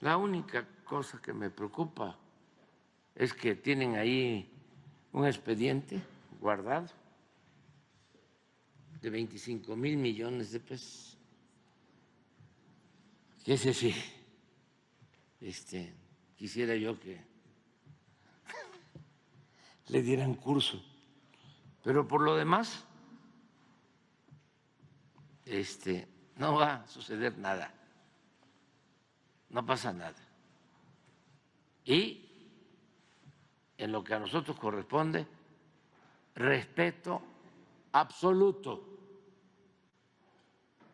La única cosa que me preocupa es que tienen ahí un expediente guardado de 25 mil millones de pesos. Que ese sí, este, quisiera yo que le dieran curso. Pero por lo demás, este, no va a suceder nada no pasa nada. Y en lo que a nosotros corresponde, respeto absoluto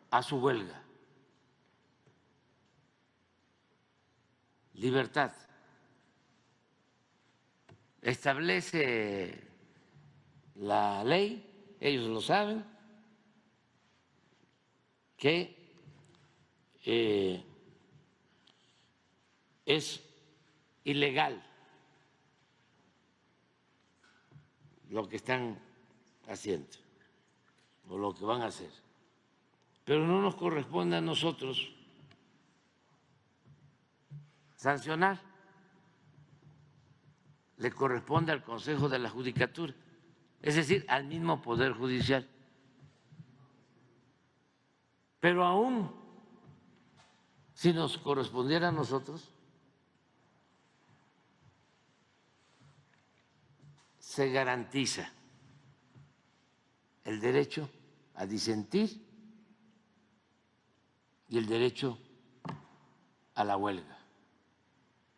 a su huelga. Libertad. Establece la ley, ellos lo saben, que eh, es ilegal lo que están haciendo o lo que van a hacer. Pero no nos corresponde a nosotros sancionar, le corresponde al Consejo de la Judicatura, es decir, al mismo Poder Judicial. Pero aún si nos correspondiera a nosotros, se garantiza el derecho a disentir y el derecho a la huelga.